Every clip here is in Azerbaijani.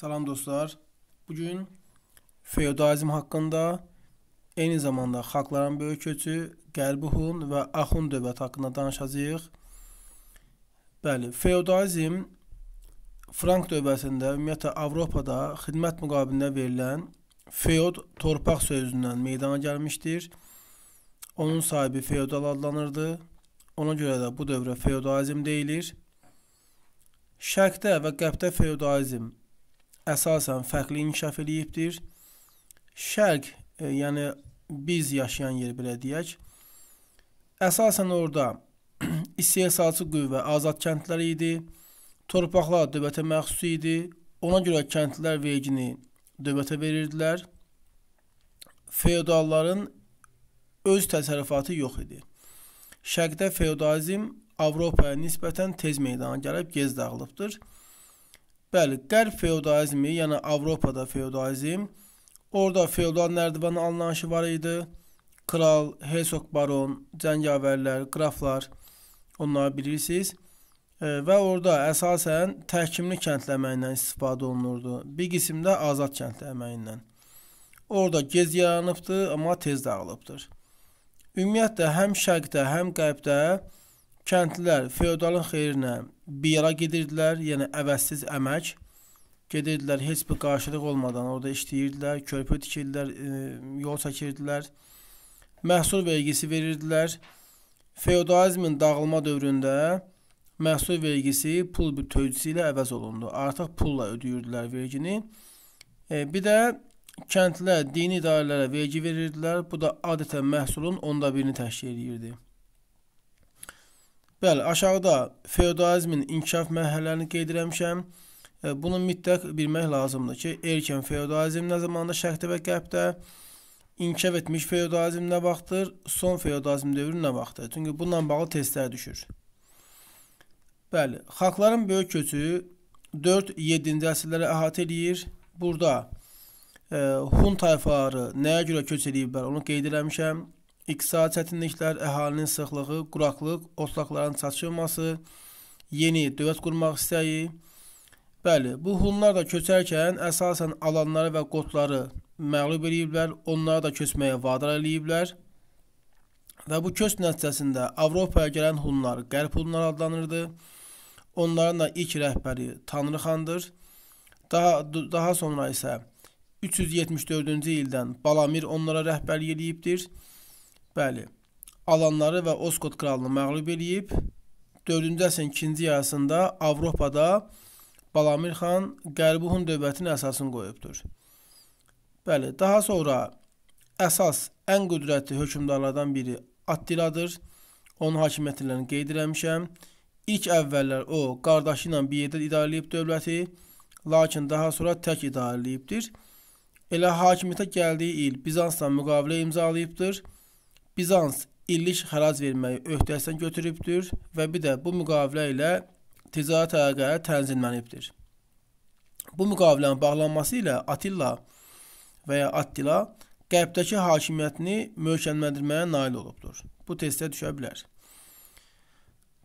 Salam dostlar. Bu gün feodalizm haqqında, eyni zamanda xalqların böyük köçü, Qərbi Hun və Axun dövlət haqqında danışacağıq. Bəli, feodalizm Frank dövlətində, ümumiyyətlə Avropada xidmət müqabilində verilən feod torpaq sözündən meydana gəlmişdir. Onun sahibi feodal adlanırdı. Ona görə də bu dövrə feodalizm deyilir. Şərqdə və Qərbdə feodalizm əsasən fərqli inkişaf eləyibdir. Şərq, e, yəni biz yaşayan yer belə deyək, əsasən orada istehsalçı qüvvə azad kəndlər idi. Torpaqlar dövlətə məxsus idi. Ona görə kəndlər vergini dövlətə verirdilər. Feodalların öz təsərrüfatı yox idi. Şərqdə feodalizm Avropaya nisbətən tez meydana gəlib gez dağılıbdır. Bəli, qərb feodalizmi, yəni Avropada feodalizm, orada feodal nərdivan anlayışı var idi. Kral, hersoq, baron, cəngavərlər, qraflar, onları bilirsiniz. E, və orada əsasən təhkimli kəndləməyindən istifadə olunurdu. Bir qismdə azad kəndləməyindən. Orada gec yaranıbdır, amma tez dağılıbdır. Ümumiyyətlə həm şərqdə, həm qərbdə kəndlilər feodalın xeyrinə, biyara gedirdilər, yəni əvəzsiz əmək gedirdilər, heç bir qarşılıq olmadan orada işləyirdilər, körpü tikirdilər, e, yol çəkirdilər. Məhsul vergisi verirdilər. Feodalizmin dağılma dövründə məhsul vergisi pul bütövcüsü ilə əvəz olundu. Artıq pulla ödəyirdilər vergini. E, bir də kəndlər, dini idarələrə vergi verirdilər. Bu da adətən məhsulun onda birini təşkil edirdi. Bəli, aşağıda feodalizmin inkişaf mərhələlərini qeyd etmişəm. E, Bunu mütləq bilmək lazımdır ki, erkən feodalizm nə zamanda Şərqdə və Qərbdə inkişaf etmiş feodalizm nə vaxtdır, son feodalizm dövrü nə vaxtdır? Çünki bununla bağlı testlər düşür. Bəli, xalqların böyük köçü 4-7-ci əsrlərə əhatə eləyir. Burada e, Hun tayfaları nəyə görə köç eləyiblər, onu qeyd etmişəm iqtisadi çətinliklər, əhalinin sıxlığı, quraqlıq, otlaqların çatışılması, yeni dövlət qurmaq istəyi. Bəli, bu Hunlar da köçərkən əsasən alanları və qotları məğlub ediblər, onları da köçməyə vadar eləyiblər. Və bu köç nəticəsində Avropaya gələn Hunlar Qərb Hunlar adlanırdı. Onların da ilk rəhbəri Tanrıxandır. Daha daha sonra isə 374-cü ildən Balamir onlara rəhbərlik edibdir. Bəli. Alanları və Oskot kralını məğlub eləyib. 4-cü əsrin ikinci yarısında Avropada Balamir xan Qərbi Hun dövlətinin əsasını qoyubdur. Bəli, daha sonra əsas ən qüdrətli hökmdarlardan biri Attiladır. Onun hakimiyyətlərini qeyd eləmişəm. İlk əvvəllər o qardaşı ilə bir yerdə idarələyib dövləti, lakin daha sonra tək idarələyibdir. Elə hakimiyyətə gəldiyi il Bizansla müqavilə imzalayıbdır. Bizans illik xərac verməyi öhdəsinə götürübdür və bir də bu müqavilə ilə ticarət əlaqələri tənzimlənibdir. Bu müqavilənin bağlanması ilə Atilla və ya Attila qərbdəki hakimiyyətini möhkəmləndirməyə nail olubdur. Bu testə düşə bilər.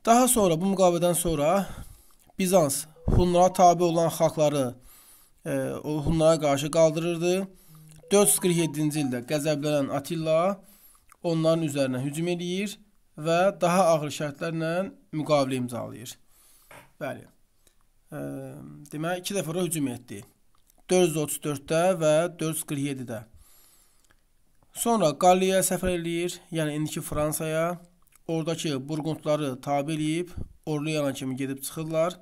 Daha sonra bu müqavilədən sonra Bizans Hunlara tabe olan xalqları e, Hunlara qarşı qaldırırdı. 447-ci ildə qəzəblənən Attila onların üzərinə hücum eləyir və daha ağır şərtlərlə müqavilə imzalayır. Bəli. E, demək, iki dəfə ora hücum etdi. 434-də və 447-də. Sonra Qalliyaya səfər eləyir, yəni indiki Fransaya. Oradakı burqundları tabe eləyib, Orlyana kimi gedib çıxırlar.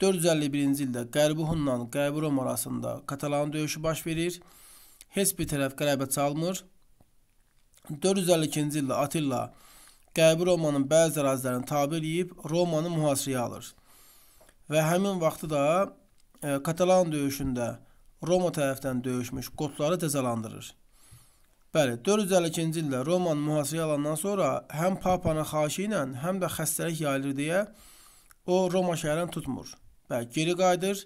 451-ci ildə Qərbi Hunla Qərbi Roma arasında Katalan döyüşü baş verir. Heç bir tərəf qələbə çalmır. 452-ci ildə Atilla Qərbi Romanın bəzi ərazilərini tabe eləyib Romanı mühasirəyə alır. Və həmin vaxtı da e, Katalan döyüşündə Roma tərəfdən döyüşmüş qotları cəzalandırır. Bəli, 452-ci ildə Romanı mühasirəyə alandan sonra həm papanın xahişi ilə, həm də xəstəlik yayılır deyə o Roma şəhərini tutmur. Bəli, geri qayıdır.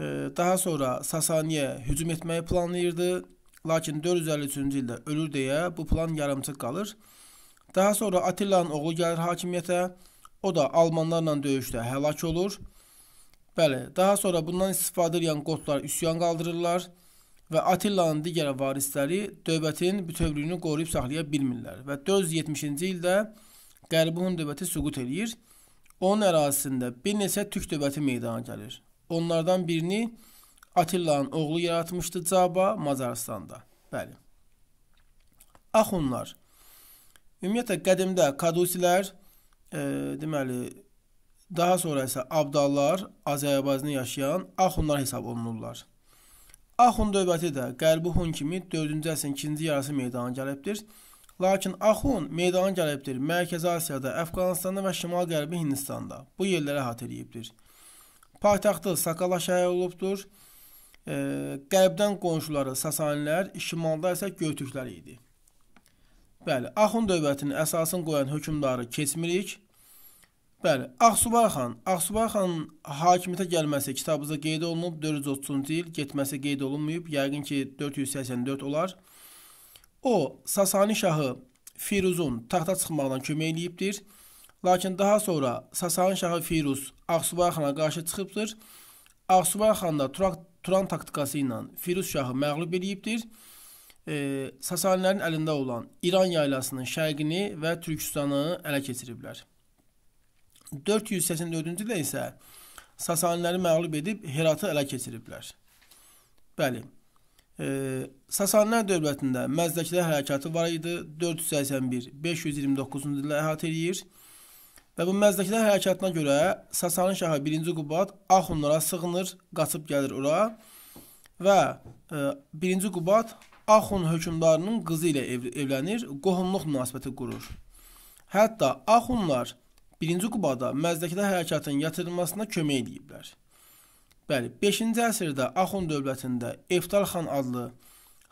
E, daha sonra Sasaniyə hücum etməyi planlayırdı Lakin 453-cü ildə ölür deyə bu plan yarımçıq qalır. Daha sonra Atilla'nın oğlu gəlir hakimiyyətə. O da almanlarla döyüşdə həlak olur. Bəli, daha sonra bundan istifadə edən qotlar üsyan qaldırırlar və Atilla'nın digər varisləri dövlətin bütövlüyünü qoruyub saxlaya bilmirlər və 470-ci ildə Qərbi Hun dövləti süqut eləyir. Onun ərazisində bir neçə türk dövləti meydana gəlir. Onlardan birini Atillanın oğlu yaratmışdı Caba Macaristanda. Bəli. Axunlar. Ümumiyyətlə qədimdə Kadusilər, e, deməli, daha sonra isə Abdallar, Azərbaycanda yaşayan Axunlar hesab olunurlar. Axun dövləti də Qərbi Hun kimi 4-cü əsrin ikinci yarısı meydana gəlibdir. Lakin Axun meydana gəlibdir Mərkəzi Asiyada, Əfqanistanda və Şimal-Qərbi Hindistanda. Bu yerlərə hat eləyibdir. Paytaxtı Sakala şəhər olubdur qərbdən qonşuları Sasanilər, şimalda isə Göytüklər idi. Bəli, Axund dövlətinin əsasını qoyan hökmdarı keçmirik. Bəli, Ağsubar xan, Ağsubar xanın hakimiyyətə gəlməsi kitabımızda qeyd olunub, 430-cu il getməsi qeyd olunmayıb, yəqin ki 484 olar. O, Sasani şahı Firuzun taxta çıxmaqdan kömək eləyibdir. Lakin daha sonra Sasani şahı Firuz Ağsubar xana qarşı çıxıbdır. Ağsubar xan da Turaq Turan taktikası ilə Firuz şahı məğlub eləyibdir. E, Sasanilərin əlində olan İran yaylasının şərqini və Türkistanı ələ keçiriblər. 484-cü ildə isə Sasaniləri məğlub edib Heratı ələ keçiriblər. Bəli. E, Sasanilər dövlətində Məzdəkilər hərəkatı var idi. 481-529-cu ildə əhatə eləyir. E, Və bu Məzdəkilər hərəkatına görə Sasanın şahı 1-ci Qubad Axunlara ah sığınır, qaçıb gəlir ora və 1-ci e, Qubad Axun ah hökmdarının qızı ilə ev evlənir, qohumluq münasibəti qurur. Hətta Axunlar ah 1-ci Qubada Məzdəkilər hərəkatının yatırılmasına kömək ediblər. Bəli, 5-ci əsrdə Axun dövlətində Eftal xan adlı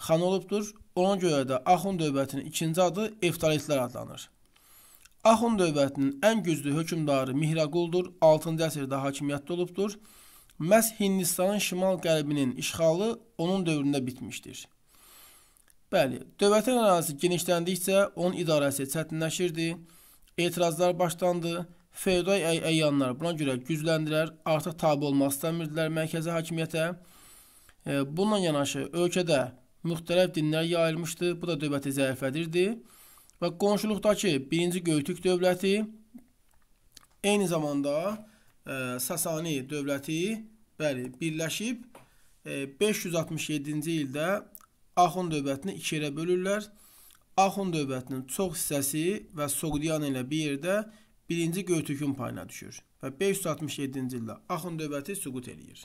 xan olubdur. Ona görə də Axun dövlətinin ikinci adı Eftalistlər adlanır. Axund dövlətinin ən güclü hökmdarı Mihraquldur, 6-cı əsrdə hakimiyyətdə olubdur. Məhz Hindistanın şimal-qərbinin işğalı onun dövründə bitmişdir. Bəli, dövlətin ərazisi genişləndikcə onun idarəsi çətinləşirdi, etirazlar başlandı, feodal əyanlar buna görə gücləndilər, artıq tabi olmaq istəmirdilər mərkəzi hakimiyyətə. E, Bununla yanaşı ölkədə müxtəlif dinlər yayılmışdı, bu da dövləti zəiflədirdi və qonşuluqdakı birinci Göytürk dövləti eyni zamanda ə, e, Sasani dövləti bəli birləşib 567-ci e, ildə Axund dövlətini iki yerə bölürlər. Axund dövlətinin çox hissəsi və Soqdiyan ilə bir yerdə birinci Göytürkün payına düşür və 567-ci ildə Axund dövləti süqut eləyir.